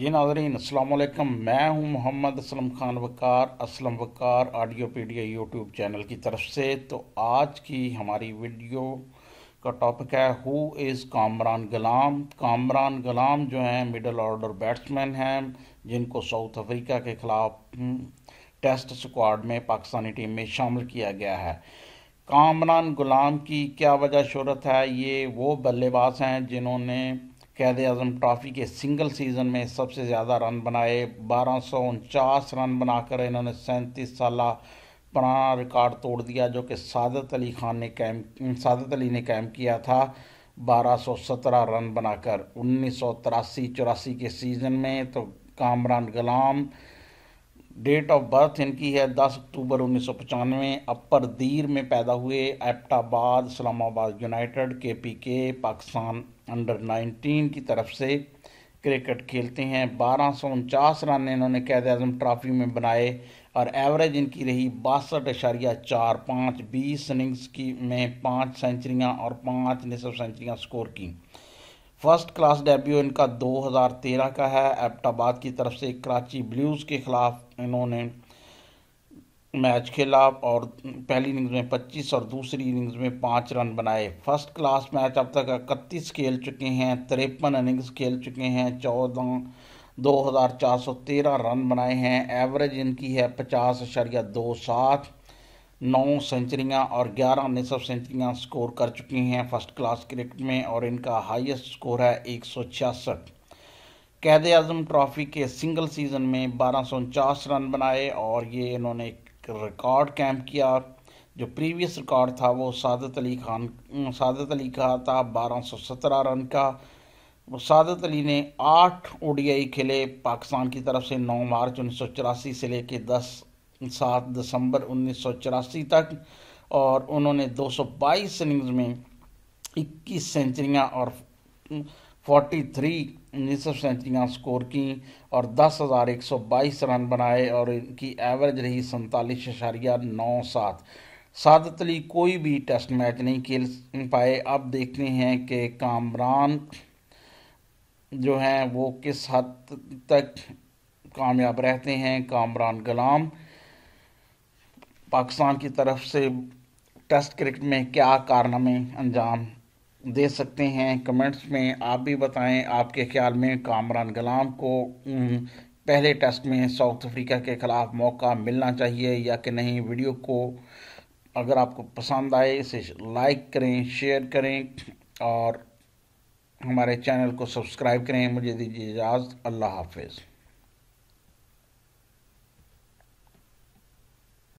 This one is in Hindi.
जी नाजरीन असलकम मैं हूं Mohammad Aslam Khan Waqar Aslam Waqar audiopedia YouTube channel की तरफ से तो आज की हमारी वीडियो का टॉपिक है हु इज़ कामरान गलाम कामरान गलाम जो हैं मिडल ऑर्डर बैट्समैन हैं जिनको साउथ अफ्रीका के ख़िलाफ़ टेस्ट स्क्वाड में पाकिस्तानी टीम में शामिल किया गया है कामरान गुलाम की क्या वजह शहरत है ये वो बल्लेबाज हैं जिन्होंने कैद अजम ट्रॉफ़ी के सिंगल सीज़न में सबसे ज़्यादा रन बनाए बारह सौ उनचास रन बनाकर इन्होंने सैंतीस साल पुराना रिकॉर्ड तोड़ दिया जो कि सादत अली खान ने कैम सादत अली ने कैम किया था 1217 रन बनाकर उन्नीस सौ तिरासी चौरासी के सीज़न में तो Kamran Ghulam date of birth इनकी है 10 अक्टूबर उन्नीस सौ पचानवे अपर दीर में पैदा हुए Abbottabad Islamabad United K P K Pakistan under 19 की तरफ से क्रिकेट खेलते हैं बारह सौ उनचास रन इन्होंने कैद अजम ट्रॉफी में बनाए और एवरेज इनकी रही बासठ अशारिया चार पाँच बीस इनिंग्स की में पाँच सेंचुरियाँ और पाँच निसफ सेंचुरियाँ स्कोर की फर्स्ट क्लास डेब्यू इनका 2013 का है एबटाबाद की तरफ से कराची ब्लूज़ के ख़िलाफ़ इन्होंने मैच खेला और पहली इनिंग्स में 25 और दूसरी इनिंग्स में पाँच रन बनाए फर्स्ट क्लास मैच अब तक इकतीस खेल चुके हैं तिरपन इनिंग्स खेल चुके हैं चौदह दो हज़ार चार सौ तेरह रन बनाए हैं एवरेज इनकी है पचास अशरिया दो सात नौ सेंचुरियाँ और ग्यारह निसब सेंचुरियाँ स्कोर कर चुकी हैं फर्स्ट क्लास क्रिकेट में और इनका हाईएस्ट स्कोर है एक सौ छियासठ कैद आजम ट्रॉफी के सिंगल सीज़न में बारह सौ उनचास रन बनाए और ये इन्होंने एक रिकॉर्ड कैम्प किया जो प्रीवियस रिकॉर्ड था वो सादत अली खान सादत अली का था बारह सौ सत्रह रन का वो सादत अली ने आठ ओडीआई खेले पाकिस्तान की तरफ से नौ मार्च उन्नीस सौ चौरासी से लेकर दस सात दिसंबर उन्नीस तक और उन्होंने 222 इनिंग्स में 21 सेंचुरियाँ और 43 निसफ सेंचुरियाँ स्कोर की और दस हज़ार एक सौ बाईस रन बनाए और इनकी एवरेज रही सैंतालीस अशारिया नौ सात सादत अली कोई भी टेस्ट मैच नहीं खेल पाए अब देखते हैं कि कामरान जो हैं वो किस हद तक कामयाब रहते हैं कामरान गलाम पाकिस्तान की तरफ से टेस्ट क्रिकेट में क्या कारनामे अंजाम दे सकते हैं कमेंट्स में आप भी बताएं आपके ख्याल में कामरान गलाम को पहले टेस्ट में साउथ अफ्रीका के ख़िलाफ़ मौका मिलना चाहिए या कि नहीं वीडियो को अगर आपको पसंद आए इसे लाइक करें शेयर करें और हमारे चैनल को सब्सक्राइब करें मुझे दीजिए इजाज़त अल्लाह हाफिज़